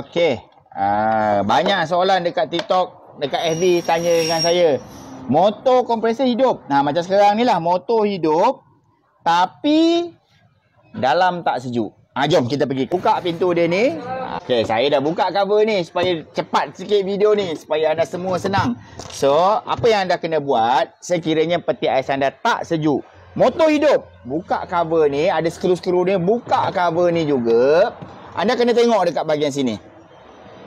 Okey. Uh, banyak soalan dekat TikTok, dekat FB tanya dengan saya. Motor kompresor hidup. Nah, macam sekarang ni lah. Motor hidup. Tapi, dalam tak sejuk. Ha, jom kita pergi. Buka pintu dia ni. Okey, saya dah buka cover ni supaya cepat sikit video ni. Supaya anda semua senang. So, apa yang anda kena buat, sekiranya peti ais anda tak sejuk. Motor hidup. Buka cover ni, ada skru-skru ni. Buka cover ni juga. Anda kena tengok dekat bahagian sini.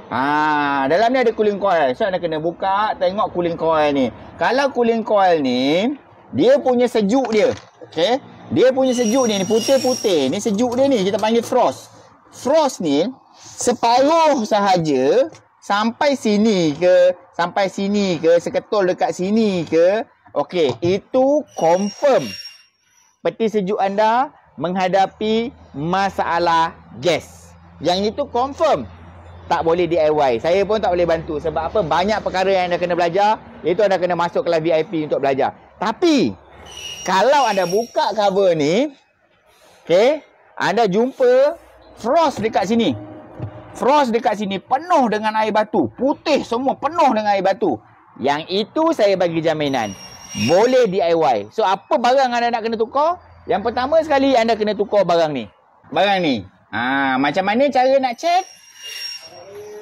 Ha, dalam ni ada cooling coil. So anda kena buka tengok cooling coil ni. Kalau cooling coil ni dia punya sejuk dia. okay? Dia punya sejuk dia ni putih-putih. Ni sejuk dia ni kita panggil frost. Frost ni separuh sahaja sampai sini ke sampai sini ke seketul dekat sini ke okay? itu confirm peti sejuk anda menghadapi masalah gas yang itu confirm tak boleh DIY. Saya pun tak boleh bantu sebab apa? Banyak perkara yang anda kena belajar, Itu anda kena masuk kelas VIP untuk belajar. Tapi kalau anda buka cover ni, okay? anda jumpa frost dekat sini. Frost dekat sini penuh dengan air batu, putih semua penuh dengan air batu. Yang itu saya bagi jaminan. Boleh DIY. So apa barang anda nak kena tukar? Yang pertama sekali anda kena tukar barang ni. Barang ni. Ha, macam mana cara nak check?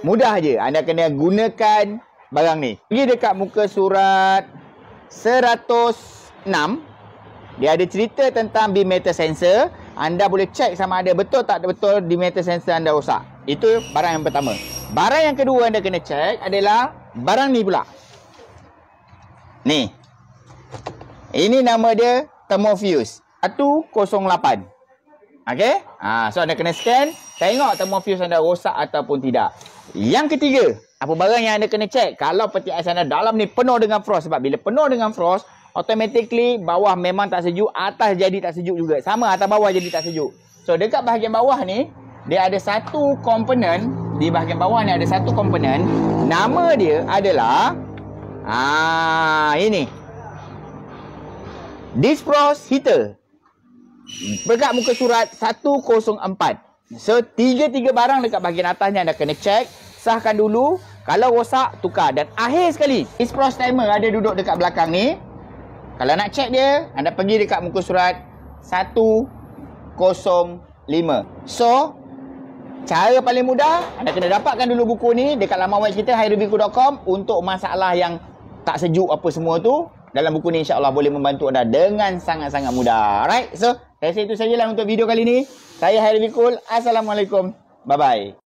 Mudah je. Anda kena gunakan barang ni. Pergi dekat muka surat 106. Dia ada cerita tentang bimeter sensor. Anda boleh check sama ada betul tak betul bimeter sensor anda rosak. Itu barang yang pertama. Barang yang kedua anda kena check adalah barang ni pula. Ni. Ini nama dia Thermofuse. 108. 108. Okay? Ha, so, anda kena scan. Tengok thermal fuse anda rosak ataupun tidak. Yang ketiga. Apa barang yang anda kena cek. Kalau peti ais anda dalam ni penuh dengan frost. Sebab bila penuh dengan frost. Automatically, bawah memang tak sejuk. Atas jadi tak sejuk juga. Sama atas bawah jadi tak sejuk. So, dekat bahagian bawah ni. Dia ada satu komponen. Di bahagian bawah ni ada satu komponen. Nama dia adalah. Ah, ini. Disprost heater. Berkat muka surat 104. So, tiga-tiga barang dekat bahagian atas ni anda kena check. Sahkan dulu. Kalau rosak, tukar. Dan akhir sekali, Ispros Timer ada duduk dekat belakang ni. Kalau nak check dia, anda pergi dekat muka surat 105. So, cara paling mudah, anda kena dapatkan dulu buku ni dekat laman web kita, hairubiku.com untuk masalah yang tak sejuk apa semua tu dalam buku ni insyaAllah boleh membantu anda dengan sangat-sangat mudah. Alright, so saya rasa itu sajalah untuk video kali ni. Saya Hairi Bikul, Assalamualaikum, bye-bye.